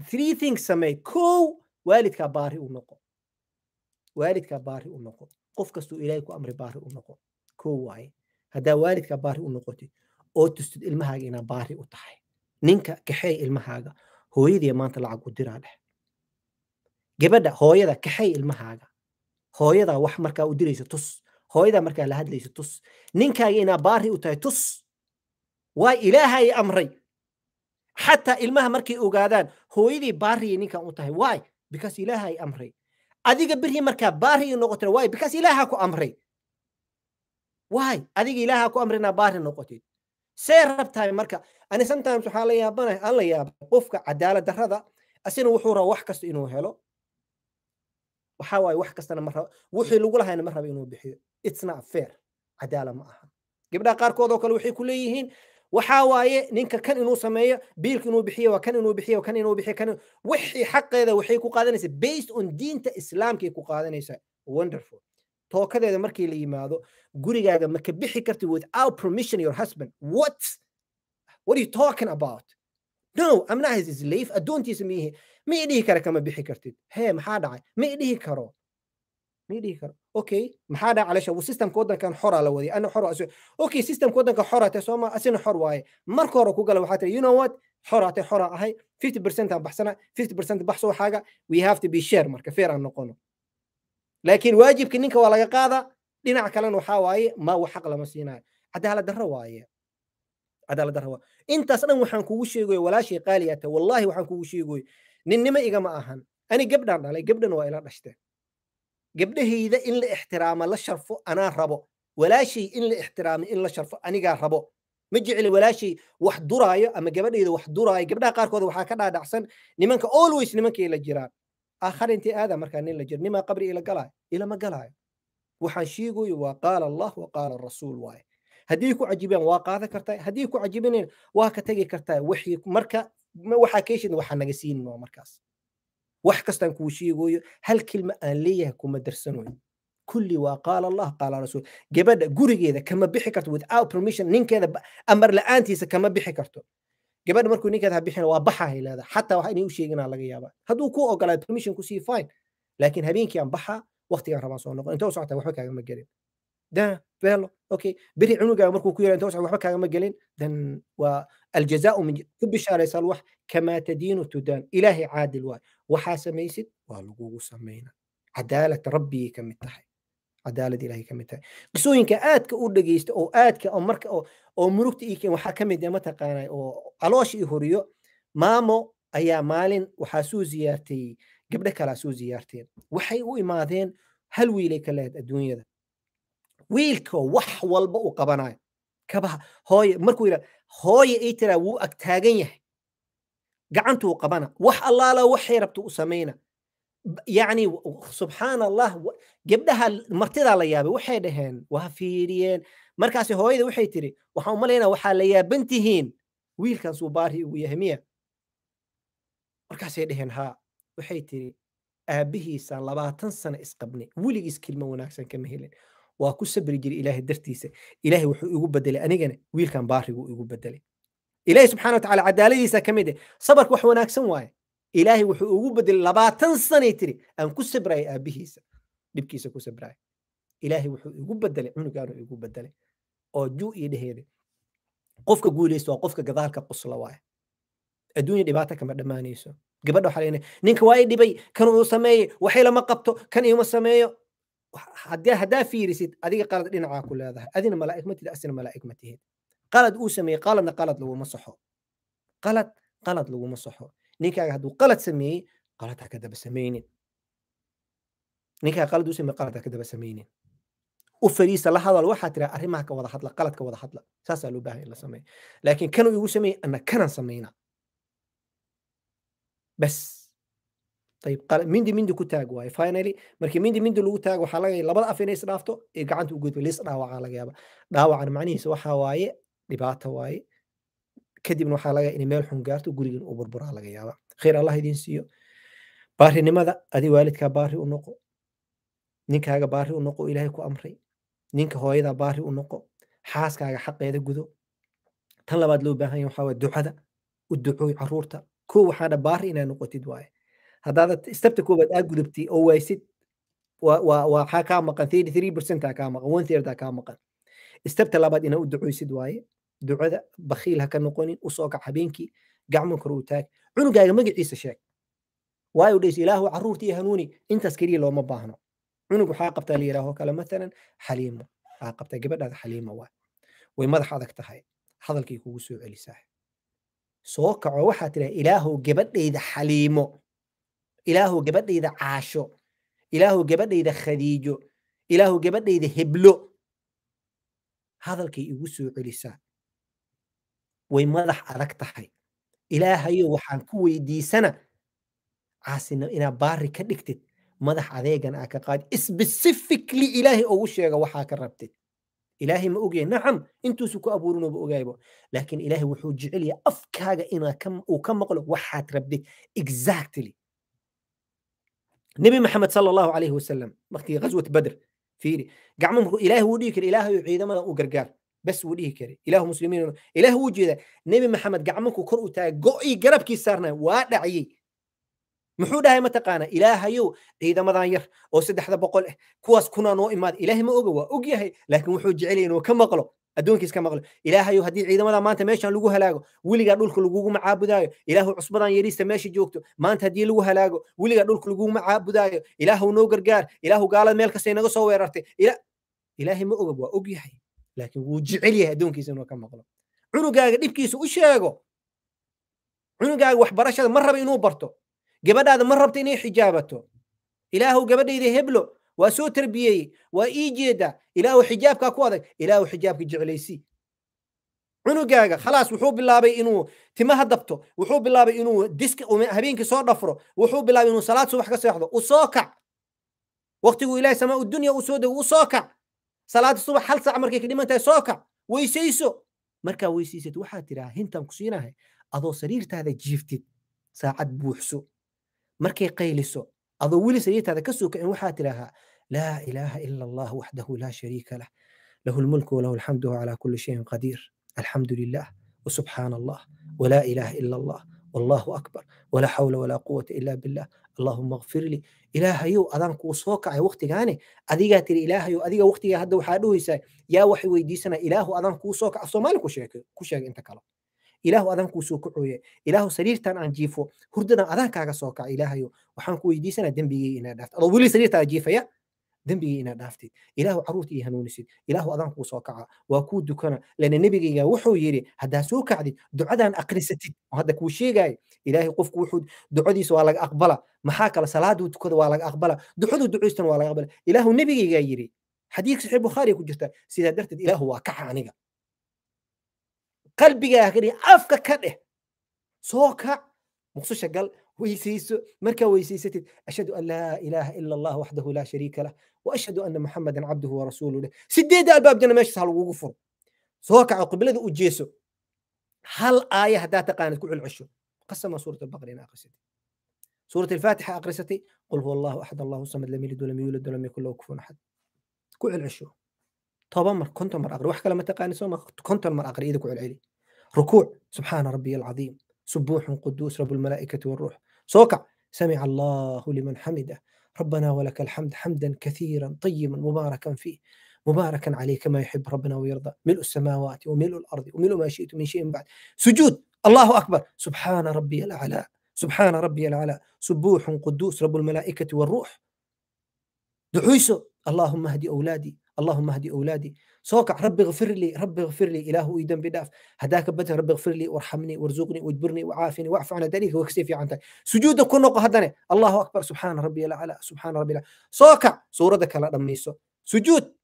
three things samee kow waalidkaa baari u noqo waalidkaa baari u noqo qof kastuu ilaahay ku amri baari u noqo kow waaye haddaa waalidkaa baari u noqotid oo tustid ilmahaaga inaa baari u tahay ninka kaxey ilmahaaga hooyadiya maanta lacag u diraa dheh gabadha hooyada kaxey ilmahaaga hooyadaa wax markaa u dirayso tus hooyada markaa la hadlayso tus ninkaaga inaa baari u tahay tus waa ilaahay amray xataa ilmaha markay ogaadaan hooyadii baariyay ninkan u tahay waay because ilaahay amray adiga birhii markaa baariyi noqotana why because ilaaha ku amray why adiga ilaaha ku amray inaa baari noqotid see rabtahay marka ani sometimes waxaa la yaabanahay aan la yaaba qofka cadaalad darrada asina wuxuu rabaa wax kasta inuu helo waxa wax kastana ma raba wixii lagu lahayna ma raba inuu bixiyo it's not fair cadaala ma aha gabdhaha qaarkood oo kale waxay ku leeyihiin waxaa waaye ninka kan inuu sameeyo biilka inuu bixiyo waa kan inuu bixiyo kan inuu bixiyo kan wixii xaqeeda waxay ku qaadanaysaa based on diinta islaamkay ku qaadanaysaa wonderful tookadeeda markii la yimaado gurigaaga ma ka bixi karti without permission your husband what what are you talking about no amnaha is slave addoontiisa miihi dhihi kara kama bixi kartid hee maxaa dhacay ma dhihi karo ma dhihi karo okay maxaa dhacay calaasha wuu systemka waddankan xora la waday ana xora okay systemka waddanka xora te sooma asina xor waaye marka hore ku gala waxaa tiri you know what xoraate xora ahay 50 percent baxsana 50 percent baxso waxaaga we have to be share marka feer aan noqono laakiin waajibka ninka waa laga qaada dhinac kalena waxaa waaye ma wax xaq lama siinayo cadaalad darro waaye cadaalad darra ah waa intaas dhan waxaan kugu sheegoy walaashay qaali wallaahi waxaan kugu sheegoy ninnimo igama ahan ani gabdhaan dhalay gabdhan waa ila dhashteen gabdhahayda in la ixtiraama la sharfo anaa rabo walaashay in la ixtiraama in la sharfo anigaa rabo ma jecli walaashay wax duraayo ama gabadhayda wax duraayo gabdhaha qaarkood waxaa ka dhaadhacsan nimanka always nimankay la jiraan aakhar intay aada ah markaa nin la jir nimaa qabri ila galaayo ilama galaayo waxaan sheegoyo waa qaala allah wa qaala rasuul waaye hadday ku cajibeen waa qaadan kartaa hadday ku cajibeen waa ka tegi kartaa wixii marka waxaa keeshid waxaa naga siinin waa markaas wax kastaan kuu sheegoyo hal kilma aan leeyahay kuma darsanayo kulli waa qaala allah qaala rasuul gabadha gurigeeda kama bixi karto without permission ninkeeda amar la-aantiisa kama bixi karto gabadha markuu ninkeeda ha bixin waa baxa hayleeda xataa wax inay u sheeginaa laga yaabaa hadduu ku ogolaado permission ku fine laakiin habeenkii aan baxa waqtigaan rabaan soo noqon inta socota waxba kaagama gelin ده بيرلو اوكي beri cunugaa markuu ku yaraa waba kaagama gelin dan waa aljazaau min ku bishaaraysaa wax kamaa tadiinu tudaan ilaahay caadil waay waxaa samaysid waa lagugu samayna cadaalad rabbigay ka mid tahay cadaalad ilaahay ka mid tahay qisooyinka aadka u dhegeysta oo aadka oo marka oo murugta ii keen waxaa ka mid ah mataqaanay oo caloosha ii horiyo maamo ayaa maalin waxaa soo ziyaartay gabdho kalaa soo ziyaarteen waxay u imaadeen hal wiilay ka lahayd adduunyada wiilkoo wax walba uu qabanayo kabaha hooye markuu yidha hooye ii tiraa wuu ag taagan yahay gacantuu qabana wax allaala waxay rabto u samayna yacni subxaan allah gebdhaha martidaa la yaabay waxay dhaheen waa fiiriyeen markaasi hooyada waxay tiri waxaan umalaynaa waxaa la yaaban tihiin wiilkan suu baari ugu yahay miya markaasay dhaheen haa waxay tiri aabbihiisaan labaatan sana isqabnay weligiis kilmo wanaagsan kama helin waa ku sabri jiri ilaahay dartiisa ilaahay wuxuu igu bedelay anigana wiilkan baariguu igu bedelay ilaahay subxana wa tacaala cadaaladiisa ka mid eh sabarka wax wanaagsan waaye ilaahay wuxuu ugu bedelay labaatan sanay tiri aan ku sabrayay aabbihiisa dhibkiisa ku sabraya ilaahay wuxuu igu bedelay cunugaanu igu bedelay oo juu iyo dheheeda qofka guulaysta waa qofka gadaalka qusla waaya adduunya dhibaato kama dhammaanayso gabadha waxaa ninka waa i dhibay kan uu sameeyey waxay lama qabto kan iima sameeyo haddee haddaa fiirisid adiga qalad dhinacaa ku leedahay adina malaa'ig ma tihid asina malaa'ig ma tihid qalad uu sameeyey qaladna qalad laguma saxo qalad qalad laguma saxo ninkaaga hadduu qalad sameeyey qalad ha ka daba samaynin ninkaaga qalad uu sameeyey qalad ha ka daba samaynin u fariisa la hadal waxaa tiraa arrimaha ka wada hadla qalad ka wada hadla saasaa loo baahan in la sameeyo laakiin kanuu igu sameeyey anna kanan samaynaa bas ayb mindi mindi ku taag waaye finally markii mindi mindi lagu taag waxaa laga labada af inay isdhaafto ee gacanta u gudba liis dhaawacaa laga yaaba dhaawacan macnihiisa waxaa waaye dhibaata waaye kadibna waxaa laga inay meel xun gaarto gurigan u burburaa laga yaaba khayr allah idin siiyo baarinimada adi waalidkaa baari u noqo ninkaaga baari u noqo ilaahay ku amray ninka hooyadaa baari u noqo xaaskaaga xaqeeda gudo tan labaad loo baahan yahy waxaa waaye ducada u ducooy caruurta kow waxaana baari inaa noqotid waaye haddaad stabta koobaad aad gudubtid oo waysid waxaa kaa maqan aa kaa maqan one third kaa maqan stabta labaad inaa u ducoysid waaye ducada bakiil ha ka noqonin u kac habeenkii gacmo kor u taag cunugaaga magaciisa sheeg waayo dhays ilaahu caruurtii hanuuni intaas keliya looma baahno cunug waxaa qabtaa la yidhaaho kale matalan xaliimo waxaa qabtaa gabadhaada xaliima waa way madax adag tahay hadalkay kugu soo celisaa soo kaco waxaa tidhaha ilaahow gabadhayda xaliimo ilaahu gabadhayda caasho ilaahu gabadhayda khadiijo ilaahu gabadhayda heblo hadalkay igu soo celisaa way madax adag tahay ilaahayo waxaan ku weydiisana caasina inaad baari ka dhigtid madax adeegan aa ka qaadi specifically ilaahay ugu sheega waxaa ka rabtid ilaahay ma ogyahay nacam intuusu ku abuurinooba ogaayba laakiin ilaahay wuxuu jecel afkaaga inuu ka maqlo waxaad rabdid exactly nebi maxamed sal allahu calayhi wasalam waqtigii ghaswat badr fiiri gacmuhu ilaahi wuu dhihi kara ilaahayo ciidamada u gargaar bas wuu dhihi kara ilaahu muslimiin ilaahu wuu jeedaa nebi maxamed gacmuhu kor u taagay go'ii garabkii saarnaa waa dhaciyey muxuu dhahay mataqaana ilaahayow ciidamadan yar oo saddexda boqol ah kuwaas kunaa noo imaada ilaahay ma oga waa og yahay laakiin wuxuu jecel inuu ka maqlo adduunkiiska maqlo ilaahayu haddii ciidamada maanta meeshan lagu halaago weligaa dhulka lagugu macaabudaayo ilaahu cusbadan yariista meesha joogto maanta haddii lagu halaago weligaa dhulka lagugu macaabudaayo ilaahu noo gargaar ilaahu gaalada meel kasta naga soo weerartay ilaahay ma ogab waa og yahay laakiin wuu jecel yahay adduunkiisa inuu ka maqlo cunugaaga dhibkiisa u sheego cunugaaga waxbarashada ma raba inuu barto gabadhaada ma rabta inay xijaabato ilaahu gabadhayda heblo waa soo tarbiyeeyey waa ii jeeda ilaahu xijaabkaa ku adag ilaahu xijaabka jeclaysi cunugaaga khalaas wuxuu bilaabay inuu timaha dabto wuxuu bilaabay inuu disk habeenkii soo dhafro wuxuu bilaabay inuu salaad subax ka seexdo u soo kac waqtigu ilahi samaa u dunya u soo dego u soo kac salaada subax hal saac markay ka dhiman tahay soo kac weysayso markaa weysaysad waxaa tiraa ah, hintaan ku siinahay adoo sariirtaada jiiftid saacad buuxso markay qayliso adoo weli sariirtaada ka soo kacin waxaa tidhaahaa لا اله الا الله وحده لا شريك له له الملك وله الحمد وهو على كل شيء قدير الحمد لله وسبحان الله ولا اله الا الله والله اكبر ولا حول ولا قوه الا بالله اللهم اغفر لي إله يو أذان كوسوك أي وقت جاني أديك تر إله يو أديك وقت يا دو حادو يساي يا وحي ويديسنا إله أذان كوسوك أصلا مالك وشيك كوشيك أنت كلام إله أذان كوسوك عوية إله سرير تان عن جيفو هردنا أذان كاك سوك إله يو وحن كويديسنا دم بيجي إنا دفت أضو بلي سرير تان جيفة يا dembigii inaad dhaaftid ilaahu caruurtii hanuunisid ilaahu adaan kuu soo kaca waa kuu dukana lana nebigayga wuxuu yidhi haddaa soo kacdid ducadan akrisatid hadda kuu sheegaayo ilaahay qofku wuxuu ducadiisa waa laga aqbala maxaa kale salaaduu tukada waa laga aqbala ducaduu ducaystana waa laga aqbala ilaahu nebigaygaa yidhi xadiid saxiix bukhaariya ku jirta sidaa darteed ilaahu waa kaca aniga qalbigaa kari afka ka dheh soo kac muqsisha gal ويسيس مركا ويسيستي أشهد أن لا إله إلا الله وحده لا شريك له وأشهد أن محمدا عبده ورسوله سديد الباب جنا ماشي سهل وقفر سواك عقبلة وجيسو هل آية ذات قانت كل العشر قسم سورة البقرة آخر سورة الفاتحة أقرستي قل هو الله أحد الله الصمد لم يلد ولم يولد ولم يكن له كفوا أحد كل العشر طبعا مر كنت مر أقري وحكى لما تقاني سوما كنت مر أقري إيدك علي ركوع سبحان ربي العظيم سبوح قدوس رب الملائكة والروح سوقع سمع الله لمن حمده ربنا ولك الحمد حمدا كثيرا طيبا مباركا فيه مباركا عليه كما يحب ربنا ويرضى ملء السماوات وملء الارض وملء ما شئت من شيء بعد سجود الله اكبر سبحان ربي الاعلى سبحان ربي الاعلى سبوح قدوس رب الملائكه والروح دعويسه اللهم اهد اولادي اللهم اهدي اولادي صوكع رب اغفر لي رب اغفر لي اله اي ذنبي داف هداك بدر رب اغفر لي وارحمني وارزقني واجبرني وعافني واعف عن ذلك واكسفي عنك سجود كن هدني الله اكبر سبحان ربي الاعلى سبحان ربي الاعلى صوكع سوره كلا دميسو سجود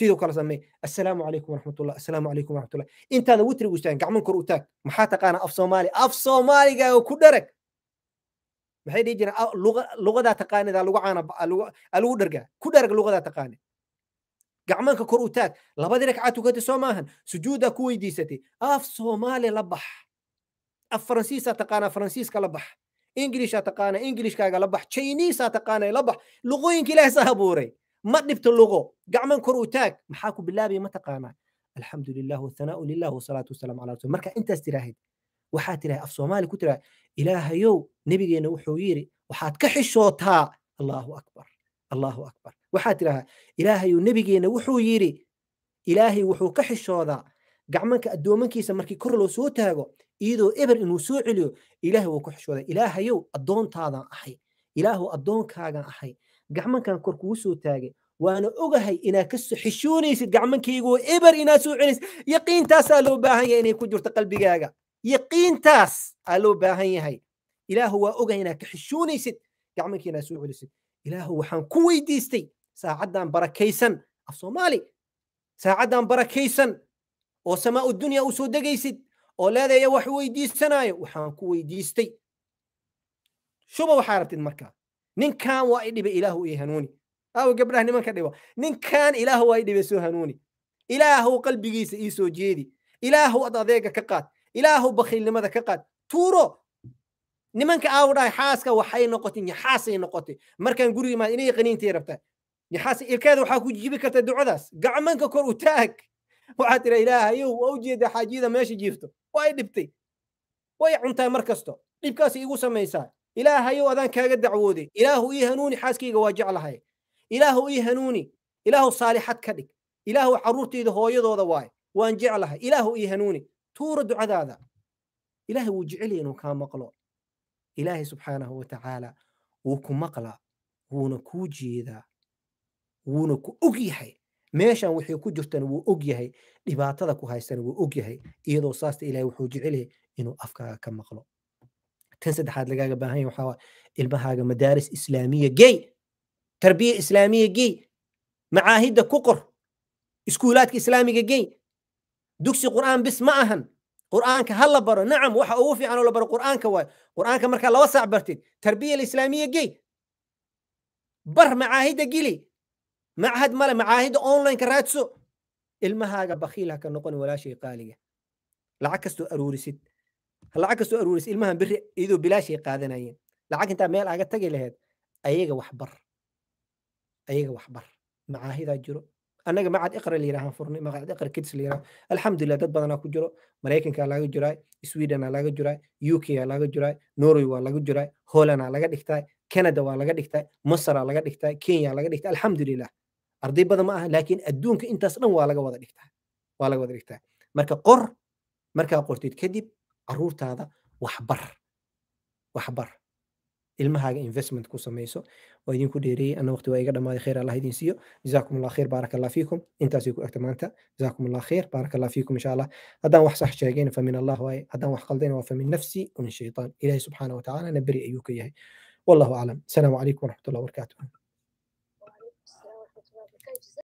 sidoo kale sameey assalaamu calaykum waraxmatullah assalaamu calaykum waraxmatullah intaada witrig istaagan gacman kor u taag maxaa taqaana af soomaali af soomaaligaaga ku dhereg maxay dhihi jireen luqadaa taqaanida lagu caana lagu dhergaa ku dhereg luqadaa taqaanid gacmanka kor u taag labadi ragcaa tukatay soo maahan sujuuda ku weydiisatay af soomaali la bax af faransiisaa taqaanaa faransiiska la bax inglishaa taqaanaa ingilishkaaga la bax chiniisaa taqaanaa la bax luqooyinka ilaahay abuuray ma dhibto luqo gacman kor u taag maxaa ku bilaabaya ma taqaanaa alxamdu lilah wathanaau lilah wasalaatu wasalaamu calaa rasul marka intaas tiraahid waxaa tirahay af soomaali ku tiraha ilaahayow nebigeena wuxuu yiri waxaad ka xishootaa allahu akbar allahu akbar waxaa tidhaahdaa ilaahayuu nebigeenna wuxuu yidhi ilaahay wuxuu ka xishoodaa gacmanka addoomankiisa markii kor loo soo taago iyadoo eber inuu soo celiyo ilaahay wuu ku xishoodaa ilaahayow addoontaadan ahay ilaahu addoonkaagan ahay gacmankan kor kugu soo taagay waana ogahay inaad ka xishoonaysid gacmankaygoo eber inaad soo celisid yaqiintaasaa loo baahan yahay inay ku jirto qalbigaaga yaqiintaas aa loo baahan yahay ilaahu waa ogahay inaad ka xishoonaysid gacmanka inaad soo celisid ilaahu waxaan ku weydiistay saacaddan barakaysan af soomaali saacaddan barakaysan oo samaau dunya u soo degaysid oo leedaya wax weydiisanaayo waxaan ku weydiistay shuba waxaa rabtid markaa ninkan waa i dhibe ilaahu i hanuuni aaw gabdhaha nimanka dhiba ninkan ilaahu waa i dhibe soo hanuuni ilaahu qalbigiisa ii soo jeedi ilaahu ad adeega ka qaad ilaahu bakhiilnimada ka qaad tuuro nimanka aawdhahay xaaska waxay noqotay yaxaasay noqotay markaan guriga imaad inay qaniintay rabtaa waxaa ku وحاكو kartaa ducadaas gacmanka kor u taag waxaad tira ilaahayow waa u jeeda xaajiyada meesha jiifto waa i dhibtay way cuntaa mar kasto dhibkaas igu samaysaa ilaahayow adaan kaaga dacwoode ilaahu ii hanuuni xaaskayga waa jeclahay ilaahu ii hanuuni ilaahu saalixad ka dhig ilaahu carruurtayda hooyadooda waay waan jeclahay ilaahu ii hanuuni tuura ducadaada ilaahay wuu jecelya inuu kaa maqlo ilaahay subxaanahu wa tacaala wuu ku maqlaa wuuna kuu jeedaa wuuna ku og yahay meeshan waxay ku jirtana wuu og yahay dhibaatada ku haystana wuu og yahay iyadoo saasta ilahay wuxuu jecelyahay inuu afkaaga ka maqlo tan saddexaad lagaaga baahan yahy waxaa ilmahaaga madaaris islaamiya gey tarbiya islaamiya gey macaahidda ku qor iskuulaadka islaamiga gey dugsi qur'aan bis ma ahan qur'aanka ha la baro nacam waxa ugu fiican oo la baro qur'aanka waayo qur'aanka markaa laba saac bartid tarbiya alislaamiya gey bar macaahidda gili machad male macaahidda onlineka raadso ilmahaaga bakiil ha ka noqon walaashay qaaliga lacag kastoo aruurisid lacag kastoo aruurisid ilmahan biri iyadoo bilaashay qaadanayeen lacag intaa meel aga tagi laheed ayaga waxbar ayaga waxbar macaahidaa jiro annaga macad iqra la yidhahaan furnay macad iqra kids la yidhaha alxamdulillah dad badanaa ku jiro maraykankaa laga jiraay swedenaa laga jiraay uk aa laga jiraay norway waa laga jiraay hollandaa laga dhigtaay canada waa laga dhigtaay masaraa laga dhigtaay kenya laga dhigtaay alxamdulillah arday badan ma aha laakiin adduunka intaas dhan waa laga wada dhigtaa waa laga wada dhigtaa marka qor markaa qortid kadib caruurtaada waxbar waxbar ilmahaaga investment ku samayso waa idinku dheereeyey anna waqti waa iga dhammaaday khayr allah idin siiyo jazaakum allah khayr baarak allah fiikum intaasay ku egta maanta jazaakum allah khayr baarak allah fiikum insha allah haddaan wax sax sheegayna fa allah waaye haddaan wax qaldayna waa fa nafsi wa shaytaan ilaahi subxaana wa tacaala na beri ayuu ka yahay wallahu aclam asalaamu calaykum waraxmat allah